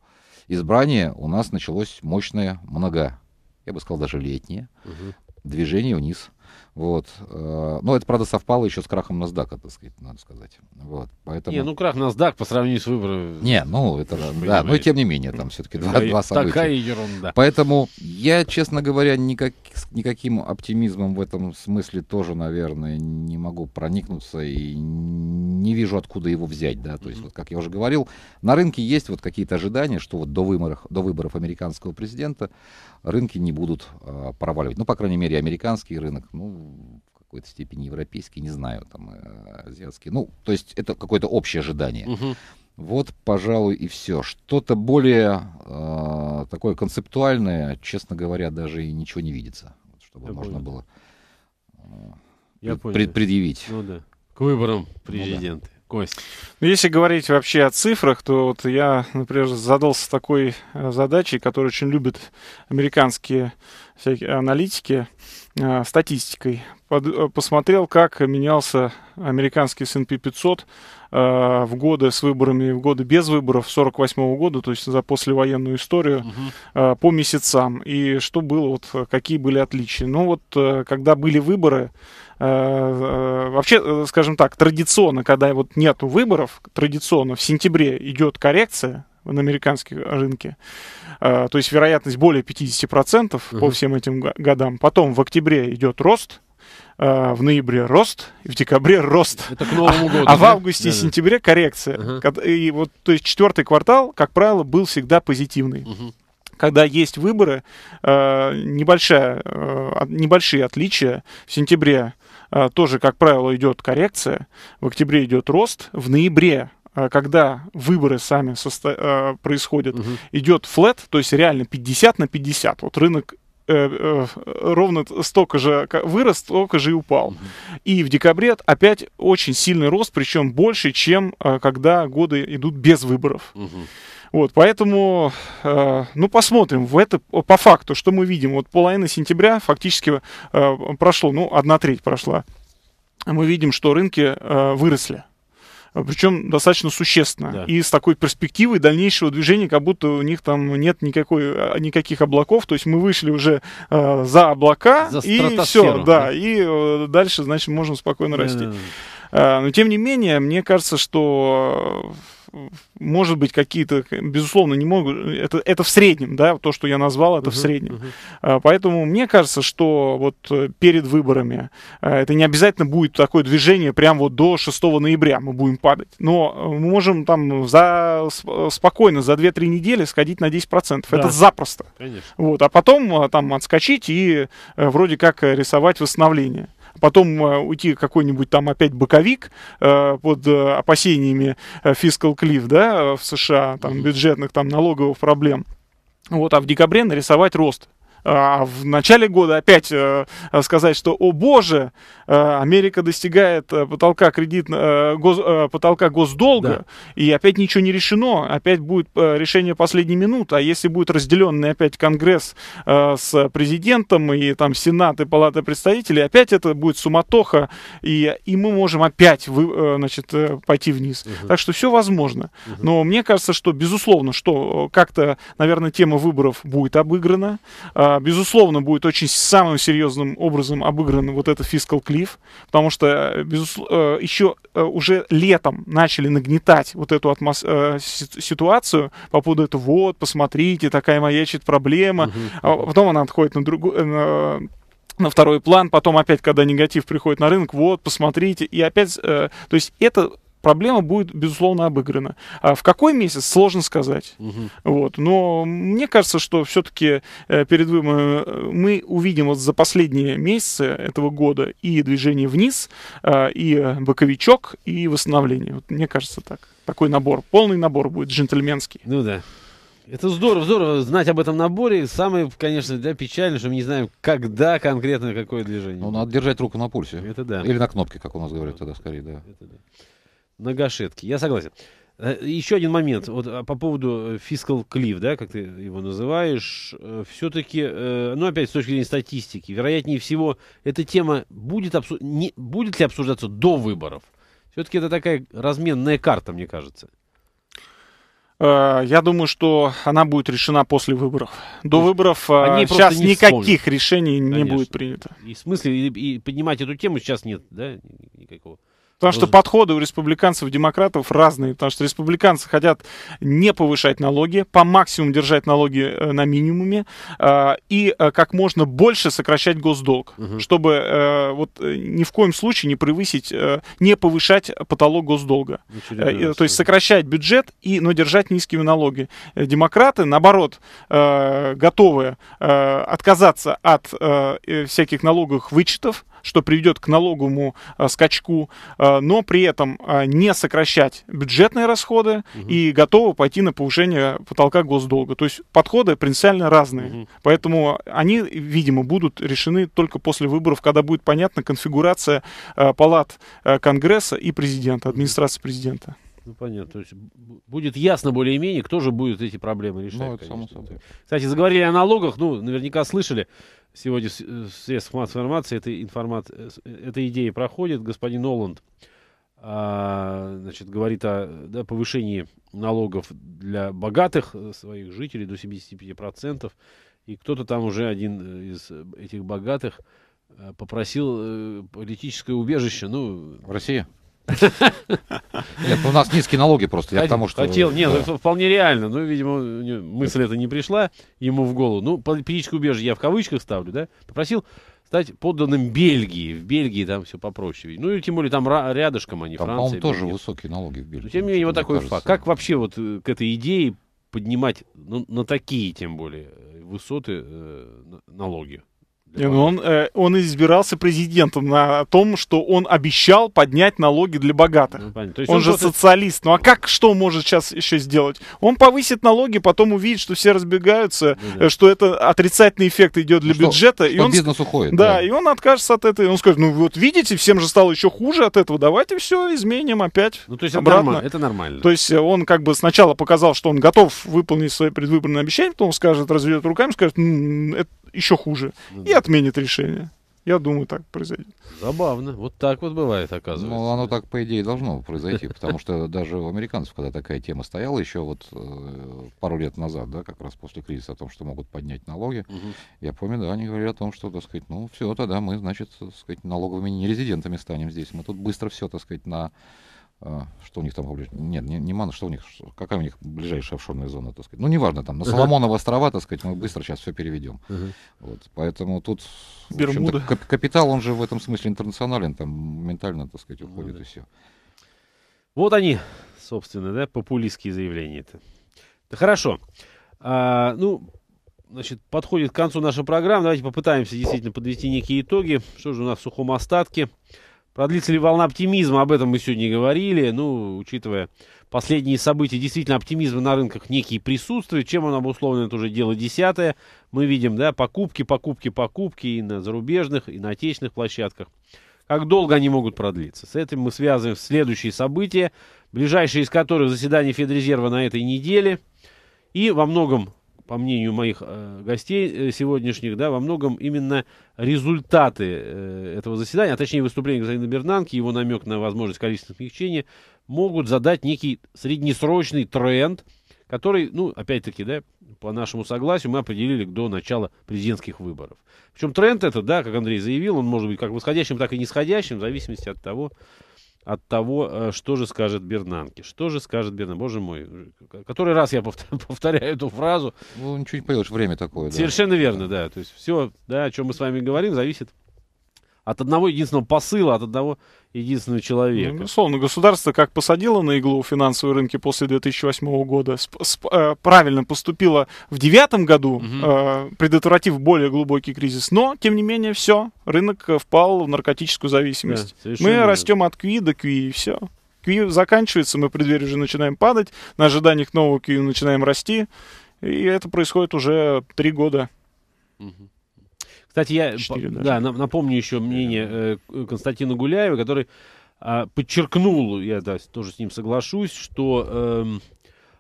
избрания у нас началось мощное много я бы сказал даже летнее, угу. движение вниз – вот. Э, но ну, это, правда, совпало еще с крахом NASDAQ, так сказать, надо сказать. Вот. Поэтому... Не, ну крах NASDAQ по сравнению с выборами... Не, ну это... Да, понимаете. но ну, и тем не менее, там все-таки два, два события. Такая ерунда. Поэтому я, честно говоря, никак, никаким оптимизмом в этом смысле тоже, наверное, не могу проникнуться и не вижу, откуда его взять. Да? То есть, вот, как я уже говорил, на рынке есть вот какие-то ожидания, что вот до выборов, до выборов американского президента рынки не будут э, проваливать. Ну, по крайней мере, американский рынок. Ну, ну, в какой-то степени европейский, не знаю, там, э, азиатский. Ну, то есть это какое-то общее ожидание. Угу. Вот, пожалуй, и все. Что-то более э, такое концептуальное, честно говоря, даже и ничего не видится, чтобы Я можно понял. было э, Я пред, предъявить. Ну да. К выборам президента. Ну, да. Ну, если говорить вообще о цифрах, то вот я, например, задался такой э, задачей, которую очень любят американские всякие аналитики. Э, статистикой. Под, э, посмотрел, как менялся американский S&P 500 э, в годы с выборами, и в годы без выборов 48 -го года, то есть за послевоенную историю, угу. э, по месяцам. И что было, вот э, какие были отличия. Ну вот, э, когда были выборы, вообще, скажем так, традиционно, когда вот нет выборов, традиционно в сентябре идет коррекция на американском а, рынке. А, то есть вероятность более 50% угу. по всем этим годам. Потом в октябре идет рост, а, в ноябре рост, в декабре рост. Это к Новому году. А, а в августе да, и сентябре коррекция. Угу. И вот, то есть четвертый квартал, как правило, был всегда позитивный. Угу когда есть выборы, небольшая, небольшие отличия. В сентябре тоже, как правило, идет коррекция, в октябре идет рост, в ноябре Э, когда выборы сами состо... Э, происходят, угу. идет флет, то есть реально 50 на 50. Вот рынок э, э, ровно столько же вырос, столько же и упал. mm И в декабре опять очень сильный рост, причем больше, чем э, когда годы идут без выборов. mm Вот, поэтому, э, ну, посмотрим. В это, по факту, что мы видим, вот половина сентября фактически э, прошло, ну, одна треть прошла. Мы видим, что рынки э, выросли. А, причем достаточно существенно. Да. И с такой перспективой дальнейшего движения, как будто у них там нет никакой, а, никаких облаков, то есть мы вышли уже э, за облака, за и все, да, да. и э, дальше, значит, можем спокойно расти. Да, да, да. Э, но тем не менее, мне кажется, что э, может быть, какие-то, безусловно, не могут, это, это в среднем, да, то, что я назвал, это uh в среднем. uh Поэтому мне кажется, что вот перед выборами это не обязательно будет такое движение прямо вот до 6 ноября мы будем падать. Но мы можем там за, спокойно за 2-3 недели сходить на 10%. Да. Это запросто. Конечно. Вот, а потом там отскочить и вроде как рисовать восстановление потом э, уйти какой-нибудь там опять боковик э, под э, опасениями фискал клифф, да, в США, там, бюджетных, там, налоговых проблем. Вот, а в декабре нарисовать рост а в начале года опять э, сказать, что, о боже, э, Америка достигает э, потолка, кредит, гос, потолка госдолга, да. и опять ничего не решено, опять будет решение последней минуты, а если будет разделенный опять Конгресс с президентом и там Сенат и Палата представителей, опять это будет суматоха, и, и мы можем опять вы, значит, пойти вниз. Угу. Так что все возможно. Угу. Но мне кажется, что, безусловно, что как-то, наверное, тема выборов будет обыграна, а, безусловно, будет очень самым серьезным образом обыгран вот этот фискал клифф, потому что э, безусловно, э, еще э, уже летом начали нагнетать вот эту атмос... ситуацию по поводу этого, вот, посмотрите, такая маячит проблема, а потом она отходит на другую... На на второй план, потом опять, когда негатив приходит на рынок, вот, посмотрите, и опять, э, то есть это проблема будет, безусловно, обыграна. А в какой месяц, сложно сказать. Угу. Вот. Но мне кажется, что все-таки э, перед выборами э, мы увидим вот за последние месяцы этого года и движение вниз, а, и боковичок, и восстановление. Вот мне кажется так. Такой набор, полный набор будет джентльменский. Ну да. Это здорово, здорово знать об этом наборе. Самое, конечно, да, печально, что мы не знаем, когда конкретно какое движение. Ну, надо держать руку на пульсе. Это да. Или на кнопке, как у нас говорят тогда, скорее, да. Это да. На гашетке. Я согласен. Э, еще один момент вот, а, по поводу фискал э, клиф, да, как ты его называешь. Э, Все-таки, ну опять с точки зрения статистики, вероятнее всего, эта тема будет, обсу... не... будет ли обсуждаться до выборов? Все-таки это такая разменная карта, мне кажется. Я думаю, что она будет решена после выборов. До выборов Они сейчас не никаких вспомнят. решений Конечно. не будет принято. И в смысле, и поднимать эту тему сейчас нет, да, никакого. Потому что подходы у республиканцев и демократов разные. Потому что республиканцы хотят не повышать налоги, по максимуму держать налоги э, на минимуме э, и э, как можно больше сокращать госдолг, угу. чтобы вот ни в коем случае не превысить, не повышать потолок госдолга. Ну, Очередная То есть сокращать бюджет, и, но держать низкие налоги. Демократы, наоборот, готовы отказаться от всяких налоговых вычетов, что приведет к налоговому а, скачку, а, но при этом а, не сокращать бюджетные расходы угу. и готовы пойти на повышение потолка госдолга. То есть подходы принципиально разные. Угу. Поэтому они, видимо, будут решены только после выборов, когда будет понятна конфигурация палат Конгресса и президента, администрации президента. Ну, понятно. То есть будет ясно более-менее, кто же будет эти проблемы ну, решать. Ну, это само собой. Кстати, заговорили о налогах. Ну, наверняка слышали сегодня э, в средствах массовой информации. Эта, информация, э, э, эта идея проходит. Господин Ноланд а, значит, говорит о да, повышении налогов для богатых своих жителей до 75%. И кто-то там уже один из этих богатых попросил политическое убежище. Ну, в России? *laughs* Нет, ну, у нас низкие налоги просто. Я к тому, что... Хотел, нет, ну, да. вполне реально. Ну, видимо, мысль эта не пришла ему в голову. Ну, политическое убежище я в кавычках ставлю, да? Попросил стать подданным Бельгии. В Бельгии там все попроще. Ну, и тем более там рядышком, они, а не там, Франция. Там, тоже высокие налоги в Бельгии. Но, ну, тем не менее, вот такой кажется. факт. Как вообще вот э, к этой идее поднимать ну, на такие, тем более, э, высоты э, налоги? Ну он, э, он избирался президентом на том, что он обещал поднять налоги для богатых. Ну, он, он же просто... социалист. Ну а как что может сейчас еще сделать? Он повысит налоги, потом увидит, что все разбегаются, ну да, да. Э, что это отрицательный эффект идет для ну что, бюджета. Что и он, бизнес уходит. Да, да, и он откажется от этого. И он скажет, ну вот видите, всем же стало еще хуже от этого, давайте все изменим опять. Ну то есть обратно. Это, норм, это нормально. То есть э, он как бы сначала показал, что он готов выполнить свои предвыборные обещания, потом скажет, разведет руками, скажет, это еще хуже ну, да. и отменит решение. Я думаю, так произойдет. Забавно. Вот так вот бывает, оказывается. Ну, оно так, по идее, должно произойти, потому что даже у американцев, когда такая тема стояла еще вот э, пару лет назад, да, как раз после кризиса, о том, что могут поднять налоги, угу. я помню, да, они говорили о том, что, так сказать, ну, все, тогда мы, значит, так сказать, налоговыми нерезидентами станем здесь. Мы тут быстро все, так сказать, на а, что у них там, нет, не, не Мана, что у них, какая у них ближайшая офшорная зона, так сказать. Ну, неважно, там, на Соломоново острова, так сказать, мы быстро сейчас все переведем. Uh-huh. Вот, поэтому тут, Бермуда. Кап- капитал, он же в этом смысле интернационален, там, ментально, так сказать, уходит uh-huh. и все. Вот они, собственно, да, популистские заявления-то. Да хорошо. А, ну, значит, подходит к концу наша программа. Давайте попытаемся действительно подвести некие итоги. Что же у нас в сухом остатке? Продлится ли волна оптимизма, об этом мы сегодня говорили. Ну, учитывая последние события, действительно, оптимизм на рынках некий присутствует. Чем он обусловлен, это уже дело десятое. Мы видим, да, покупки, покупки, покупки и на зарубежных, и на отечественных площадках. Как долго они могут продлиться? С этим мы связываем следующие события, ближайшие из которых заседание Федрезерва на этой неделе. И во многом по мнению моих э, гостей э, сегодняшних, да, во многом именно результаты э, этого заседания, а точнее выступление господина Бернанки, его намек на возможность количественных смягчений, могут задать некий среднесрочный тренд, который, ну, опять-таки, да, по нашему согласию мы определили до начала президентских выборов. Причем тренд этот, да, как Андрей заявил, он может быть как восходящим, так и нисходящим, в зависимости от того, от того, что же скажет Бернанки, Что же скажет Бернанке? Боже мой, который раз я *laughs* повторяю эту фразу. Ну, ничего не поделаешь, время такое. Да. Совершенно верно, да. То есть все, да, о чем мы с вами говорим, зависит от одного единственного посыла, от одного единственный человек. Ну, безусловно, государство как посадило на иглу финансовые рынки после 2008 года, сп- сп- э, правильно поступило в 2009 году, угу. э, предотвратив более глубокий кризис, но, тем не менее, все, рынок э, впал в наркотическую зависимость. Да, Мы растем от QI до QI, и все. QI заканчивается, мы в преддверии уже начинаем падать, на ожиданиях нового QI начинаем расти, и это происходит уже три года. Угу. Кстати, я да, напомню еще мнение э, Константина Гуляева, который э, подчеркнул, я да, тоже с ним соглашусь, что э,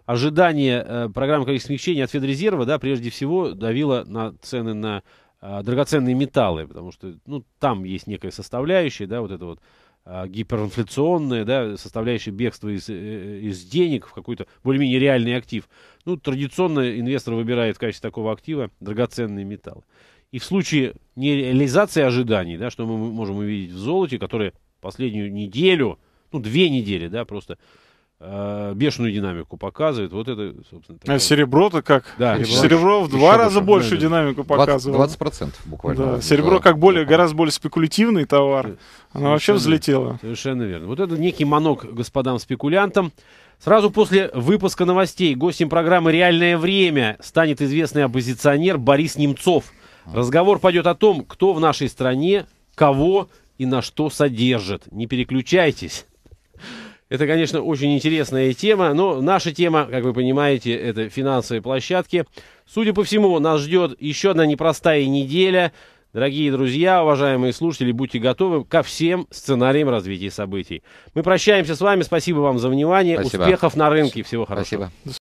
ожидание э, программы количественного смягчения от Федрезерва, да, прежде всего давило на цены на э, драгоценные металлы, потому что, ну, там есть некая составляющая, да, вот это вот а, гиперинфляционная, да, составляющая бегство из, э, э, из денег в какой-то более-менее реальный актив. Ну, традиционно инвестор выбирает в качестве такого актива драгоценные металлы. И в случае нереализации ожиданий, да, что мы можем увидеть в золоте, которое последнюю неделю, ну, две недели, да, просто э, бешеную динамику показывает. Вот это, собственно. Такая... А серебро-то как? Да, серебро, серебро в два раза больше, больше динамику показывает. 20%, 20 буквально. Да, серебро как более, гораздо более спекулятивный товар. Оно вообще взлетело. Совершенно верно. Вот это некий манок господам спекулянтам. Сразу после выпуска новостей гостем программы «Реальное время» станет известный оппозиционер Борис Немцов – Разговор пойдет о том, кто в нашей стране, кого и на что содержит. Не переключайтесь. Это, конечно, очень интересная тема, но наша тема, как вы понимаете, это финансовые площадки. Судя по всему, нас ждет еще одна непростая неделя. Дорогие друзья, уважаемые слушатели, будьте готовы ко всем сценариям развития событий. Мы прощаемся с вами. Спасибо вам за внимание. Спасибо. Успехов на рынке. Всего хорошего. Спасибо.